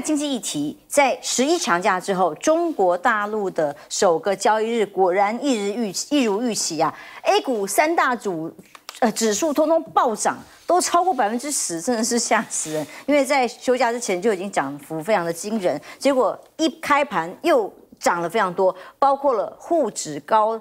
经济议题，在十一长假之后，中国大陆的首个交易日果然一日预一如预期啊 a 股三大主呃指数通通暴涨，都超过百分之十，真的是吓死人！因为在休假之前就已经涨幅非常的惊人，结果一开盘又涨了非常多，包括了沪指高。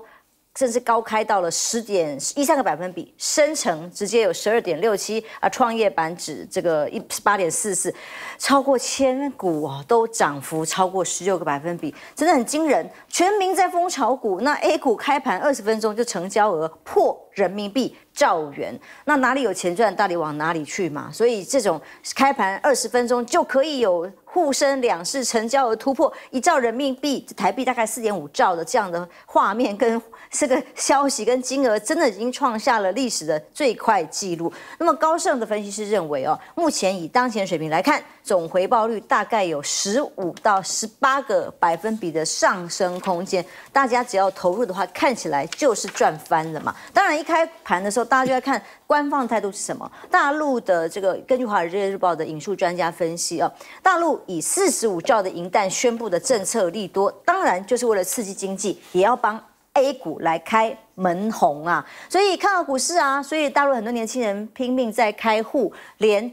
甚至高开到了十点一三个百分比，深成直接有十二点六七啊，创业板指这个一八点四四，超过千股哦都涨幅超过十六个百分比，真的很惊人。全民在疯炒股，那 A 股开盘二十分钟就成交额破。人民币兆元，那哪里有钱赚？到底往哪里去嘛？所以这种开盘二十分钟就可以有沪深两市成交额突破一兆人民币、台币大概四点五兆的这样的画面，跟这个消息跟金额，真的已经创下了历史的最快纪录。那么高盛的分析师认为，哦，目前以当前水平来看，总回报率大概有十五到十八个百分比的上升空间。大家只要投入的话，看起来就是赚翻了嘛。当然一。开盘的时候，大家就在看官方态度是什么。大陆的这个，根据《华尔街日报》的引述，专家分析啊，大陆以四十五兆的银弹宣布的政策利多，当然就是为了刺激经济，也要帮 A 股来开门红啊。所以看到股市啊，所以大陆很多年轻人拼命在开户，连。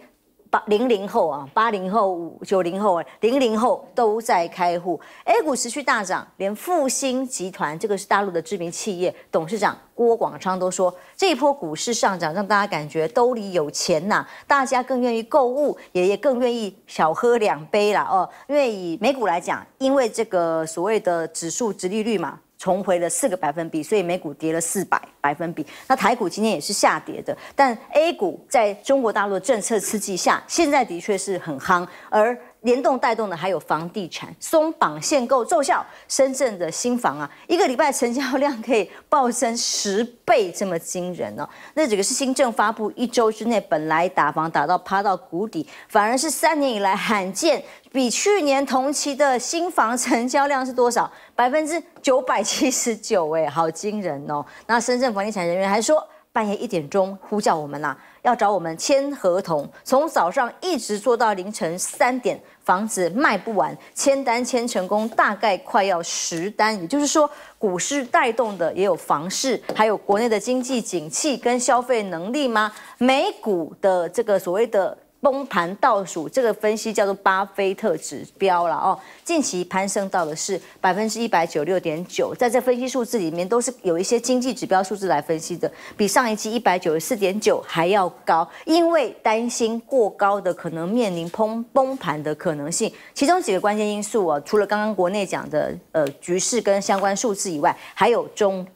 八零零后啊，八零后、九零后、零零后都在开户。A 股持续大涨，连复星集团这个是大陆的知名企业，董事长郭广昌都说，这一波股市上涨让大家感觉兜里有钱呐，大家更愿意购物，也也更愿意少喝两杯啦哦。因为以美股来讲，因为这个所谓的指数殖利率嘛。重回了四个百分比，所以美股跌了四百百分比。那台股今天也是下跌的，但 A 股在中国大陆政策刺激下，现在的确是很夯。而联动带动的还有房地产，松绑限购奏效，深圳的新房啊，一个礼拜成交量可以暴增十倍，这么惊人哦！那这个是新政发布一周之内，本来打房打到趴到谷底，反而是三年以来罕见，比去年同期的新房成交量是多少？百分之九百七十九，哎，好惊人哦！那深圳房地产人员还说。半夜一点钟呼叫我们啦，要找我们签合同，从早上一直做到凌晨三点，房子卖不完，签单签成功大概快要十单，也就是说股市带动的也有房市，还有国内的经济景气跟消费能力吗？美股的这个所谓的。崩盘倒数这个分析叫做巴菲特指标了哦，近期攀升到的是百分之一百九六点九，在这分析数字里面都是有一些经济指标数字来分析的，比上一期一百九十四点九还要高，因为担心过高的可能面临崩崩盘的可能性，其中几个关键因素啊，除了刚刚国内讲的呃局势跟相关数字以外，还有中。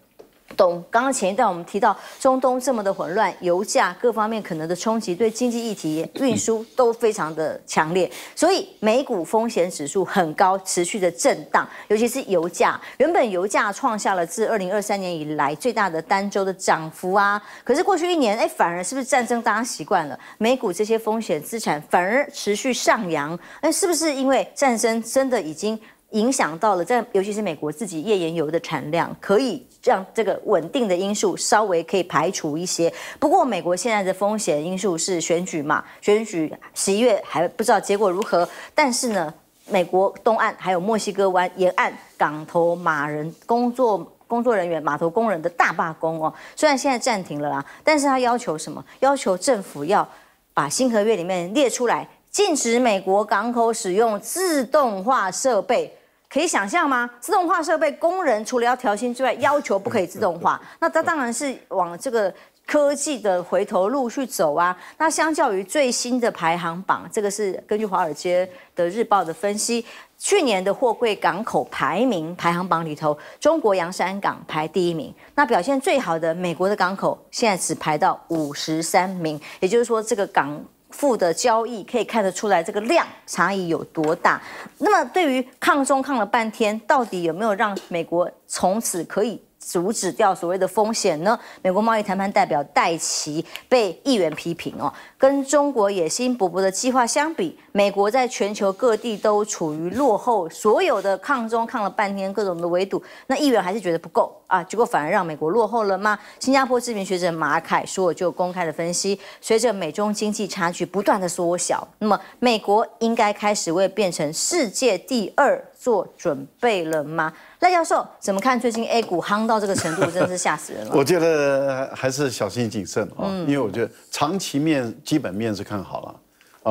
懂，刚刚前一段我们提到中东这么的混乱，油价各方面可能的冲击对经济议题、运输都非常的强烈，所以美股风险指数很高，持续的震荡，尤其是油价。原本油价创下了自二零二三年以来最大的单周的涨幅啊，可是过去一年，哎，反而是不是战争大家习惯了，美股这些风险资产反而持续上扬？哎，是不是因为战争真的已经？影响到了这，尤其是美国自己页岩油的产量，可以让这个稳定的因素稍微可以排除一些。不过美国现在的风险因素是选举嘛，选举十一月还不知道结果如何。但是呢，美国东岸还有墨西哥湾沿岸港头马人工作工作人员、码头工人的大罢工哦，虽然现在暂停了啦，但是他要求什么？要求政府要把新合约里面列出来，禁止美国港口使用自动化设备。可以想象吗？自动化设备工人除了要调薪之外，要求不可以自动化。那它当然是往这个科技的回头路去走啊。那相较于最新的排行榜，这个是根据华尔街的日报的分析，去年的货柜港口排名排行榜里头，中国洋山港排第一名。那表现最好的美国的港口现在只排到五十三名，也就是说这个港。负的交易可以看得出来，这个量差异有多大。那么，对于抗中抗了半天，到底有没有让美国从此可以阻止掉所谓的风险呢？美国贸易谈判代表戴奇被议员批评哦，跟中国野心勃勃的计划相比。美国在全球各地都处于落后，所有的抗中抗了半天，各种的围堵，那议员还是觉得不够啊，结果反而让美国落后了吗？新加坡知名学者马凯说：“就公开的分析，随着美中经济差距不断的缩小，那么美国应该开始为变成世界第二做准备了吗？”赖教授怎么看？最近 A 股夯到这个程度，真是吓死人了。我觉得还是小心谨慎啊，因为我觉得长期面基本面是看好了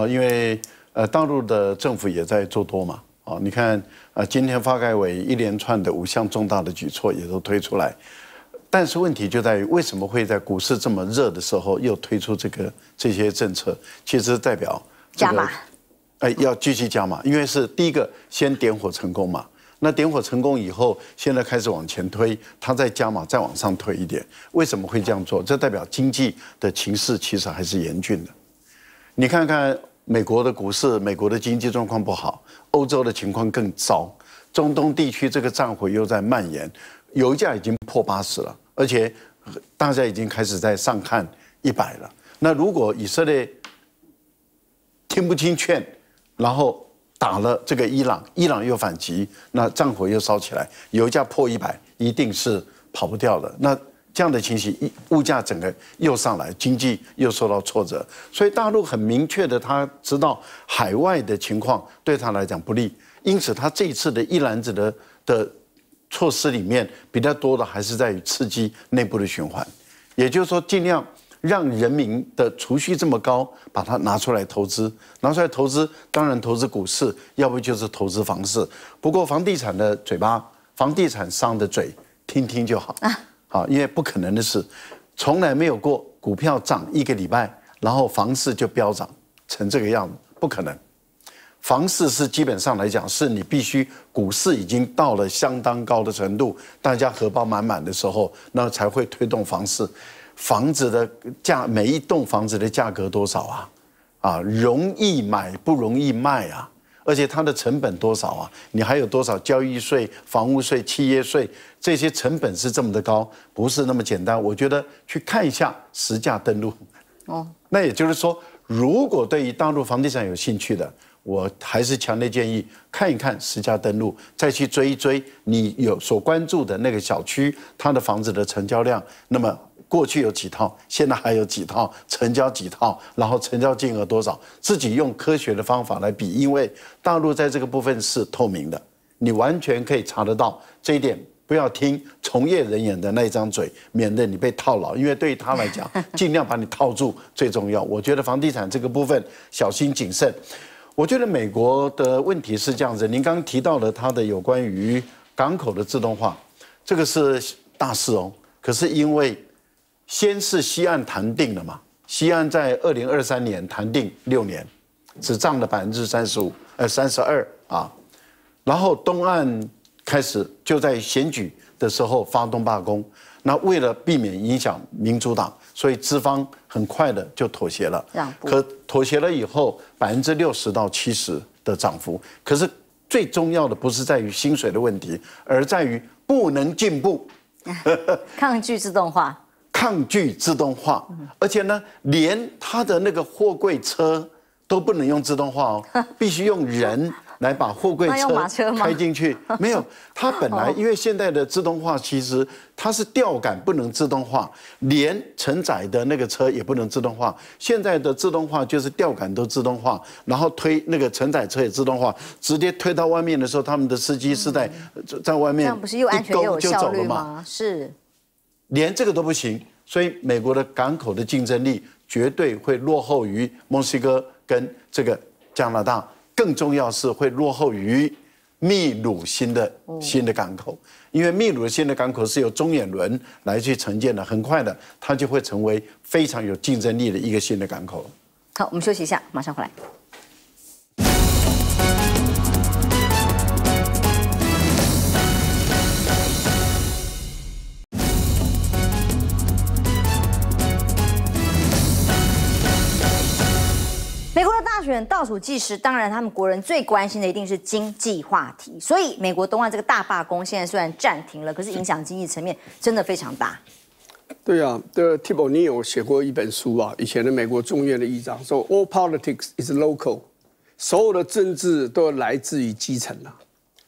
啊，因为。呃，大陆的政府也在做多嘛？哦，你看，呃，今天发改委一连串的五项重大的举措也都推出来，但是问题就在于，为什么会在股市这么热的时候又推出这个这些政策？其实代表加码，哎，要继续加码，因为是第一个先点火成功嘛。那点火成功以后，现在开始往前推，它再加码，再往上推一点。为什么会这样做？这代表经济的情势其实还是严峻的。你看看。美国的股市，美国的经济状况不好，欧洲的情况更糟，中东地区这个战火又在蔓延，油价已经破八十了，而且大家已经开始在上看一百了。那如果以色列听不听劝，然后打了这个伊朗，伊朗又反击，那战火又烧起来，油价破一百，一定是跑不掉的。那这样的情形，物物价整个又上来，经济又受到挫折，所以大陆很明确的，他知道海外的情况对他来讲不利，因此他这一次的一篮子的的措施里面，比较多的还是在于刺激内部的循环，也就是说，尽量让人民的储蓄这么高，把它拿出来投资，拿出来投资，当然投资股市，要不就是投资房市，不过房地产的嘴巴，房地产商的嘴，听听就好。啊，因为不可能的事，从来没有过股票涨一个礼拜，然后房市就飙涨成这个样子，不可能。房市是基本上来讲，是你必须股市已经到了相当高的程度，大家荷包满满的时候，那才会推动房市。房子的价，每一栋房子的价格多少啊？啊，容易买不容易卖啊。而且它的成本多少啊？你还有多少交易税、房屋税、企业税这些成本是这么的高，不是那么简单。我觉得去看一下实价登录，哦，那也就是说，如果对于大陆房地产有兴趣的，我还是强烈建议看一看实价登录，再去追一追你有所关注的那个小区它的房子的成交量，那么。过去有几套，现在还有几套，成交几套，然后成交金额多少，自己用科学的方法来比，因为大陆在这个部分是透明的，你完全可以查得到这一点。不要听从业人员的那一张嘴，免得你被套牢，因为对于他来讲，尽量把你套住最重要。我觉得房地产这个部分小心谨慎。我觉得美国的问题是这样子，您刚提到了他的有关于港口的自动化，这个是大事哦，可是因为。先是西岸谈定了嘛，西岸在二零二三年谈定六年，只占了百分之三十五，呃，三十二啊。然后东岸开始就在选举的时候发动罢工，那为了避免影响民主党，所以资方很快的就妥协了，可妥协了以后，百分之六十到七十的涨幅。可是最重要的不是在于薪水的问题，而在于不能进步，抗拒自动化。抗拒自动化，而且呢，连他的那个货柜车都不能用自动化哦，必须用人来把货柜车开进去。没有，他本来因为现在的自动化，其实它是吊杆不能自动化，连承载的那个车也不能自动化。现在的自动化就是吊杆都自动化，然后推那个承载车也自动化，直接推到外面的时候，他们的司机是在在外面，这样不是又安全又效率吗？是。连这个都不行，所以美国的港口的竞争力绝对会落后于墨西哥跟这个加拿大，更重要是会落后于秘鲁新的新的港口，因为秘鲁新的港口是由中远轮来去承建的，很快的它就会成为非常有竞争力的一个新的港口。好，我们休息一下，马上回来。倒数计时，当然他们国人最关心的一定是经济话题。所以美国东岸这个大罢工现在虽然暂停了，可是影响经济层面真的非常大。对啊 t h T. b o 你有写过一本书啊，以前的美国众院的议长说，All politics is local，所有的政治都来自于基层啊。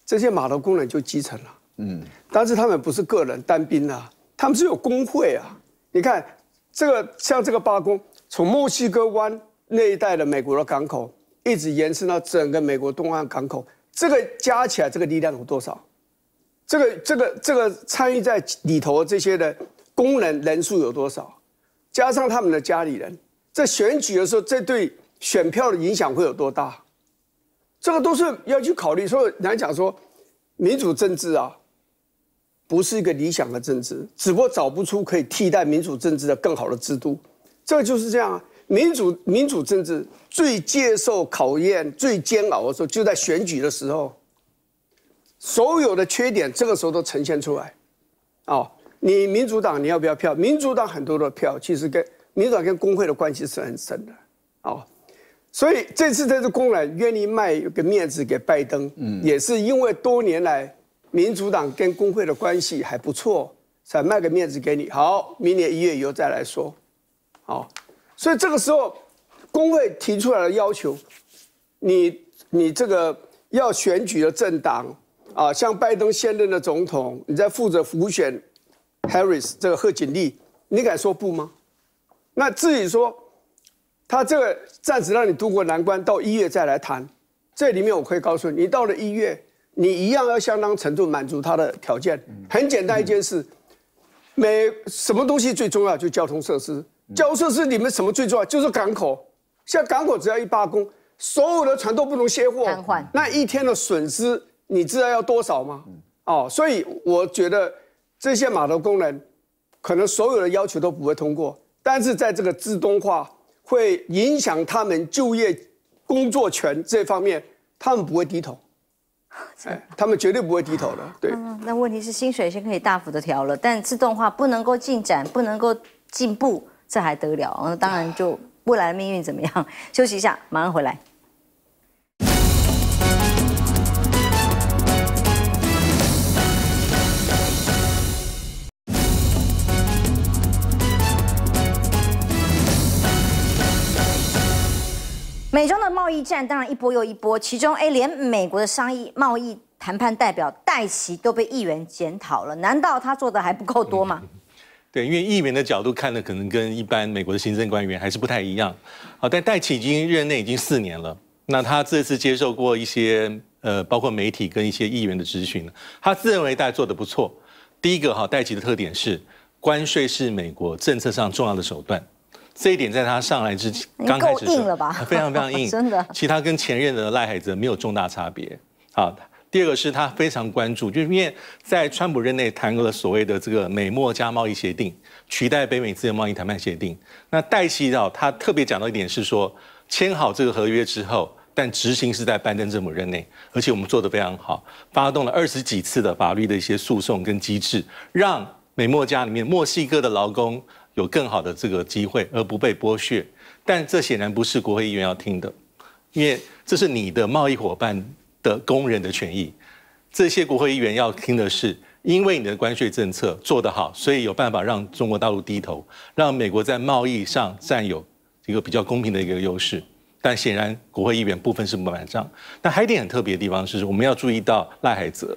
这些码头工人就基层了，嗯，但是他们不是个人单兵啊，他们是有工会啊。你看这个像这个罢工，从墨西哥湾。那一带的美国的港口，一直延伸到整个美国东岸港口，这个加起来这个力量有多少？这个、这个、这个参与在里头这些的工人人数有多少？加上他们的家里人，在选举的时候，这对选票的影响会有多大？这个都是要去考虑。所以难讲说，民主政治啊，不是一个理想的政治，只不过找不出可以替代民主政治的更好的制度，这个就是这样啊。民主民主政治最接受考验、最煎熬的时候，就在选举的时候。所有的缺点这个时候都呈现出来，哦，你民主党你要不要票？民主党很多的票其实跟民主党跟工会的关系是很深的，哦，所以这次这次工人愿意卖个面子给拜登，嗯，也是因为多年来民主党跟工会的关系还不错，才卖个面子给你。好，明年一月以后再来说，好。所以这个时候，工会提出来的要求，你你这个要选举的政党啊，像拜登现任的总统，你在负责补选，Harris 这个贺锦丽，你敢说不吗？那至于说，他这个暂时让你渡过难关，到一月再来谈，这里面我可以告诉你，你到了一月，你一样要相当程度满足他的条件。很简单一件事，美什么东西最重要？就交通设施。交涉是你们什么最重要？就是港口，像港口只要一罢工，所有的船都不能卸货。那一天的损失，你知道要多少吗？哦，所以我觉得这些码头工人，可能所有的要求都不会通过。但是在这个自动化会影响他们就业、工作权这方面，他们不会低头。哎，他们绝对不会低头的。对。那问题是薪水先可以大幅的调了，但自动化不能够进展，不能够进步。这还得了？当然，就未来的命运怎么样？休息一下，马上回来。美中的贸易战当然一波又一波，其中，哎，连美国的商议贸易谈判代表戴奇都被议员检讨了，难道他做的还不够多吗？对，因为议员的角度看呢，可能跟一般美国的行政官员还是不太一样。好，但戴奇已经任内已经四年了，那他这次接受过一些呃，包括媒体跟一些议员的咨询，他自认为大家做的不错。第一个哈，戴奇的特点是关税是美国政策上重要的手段，这一点在他上来之前，开始硬了吧？非常非常硬，真的。其他跟前任的赖海泽没有重大差别。好第二个是他非常关注，就是因为在川普任内谈了所谓的这个美墨加贸易协定，取代北美自由贸易谈判协定。那戴西道他特别讲到一点是说，签好这个合约之后，但执行是在拜登政府任内，而且我们做得非常好，发动了二十几次的法律的一些诉讼跟机制，让美墨加里面墨西哥的劳工有更好的这个机会，而不被剥削。但这显然不是国会议员要听的，因为这是你的贸易伙伴。的工人的权益，这些国会议员要听的是，因为你的关税政策做得好，所以有办法让中国大陆低头，让美国在贸易上占有一个比较公平的一个优势。但显然，国会议员部分是不买账。但还一点很特别的地方是，我们要注意到赖海泽，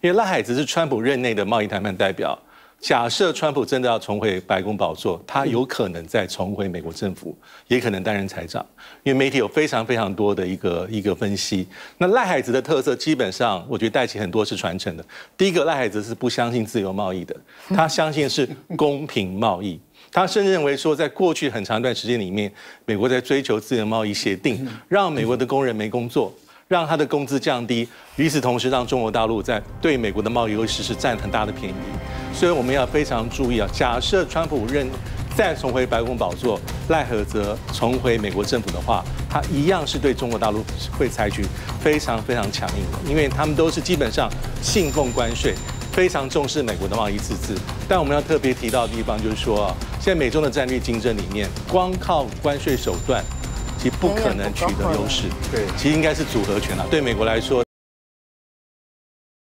因为赖海泽是川普任内的贸易谈判代表。假设川普真的要重回白宫宝座，他有可能再重回美国政府，也可能担任财长。因为媒体有非常非常多的一个一个分析。那赖海子的特色，基本上我觉得带起很多是传承的。第一个，赖海子是不相信自由贸易的，他相信是公平贸易。他甚至认为说，在过去很长一段时间里面，美国在追求自由贸易协定，让美国的工人没工作。让他的工资降低，与此同时，让中国大陆在对美国的贸易优势是占很大的便宜。所以我们要非常注意啊，假设川普任再重回白宫宝座，赖和则重回美国政府的话，他一样是对中国大陆会采取非常非常强硬，的，因为他们都是基本上信奉关税，非常重视美国的贸易自治。但我们要特别提到的地方就是说啊，现在美中的战略竞争里面，光靠关税手段。其实不可能取得优势，对，其实应该是组合拳了。对美国来说。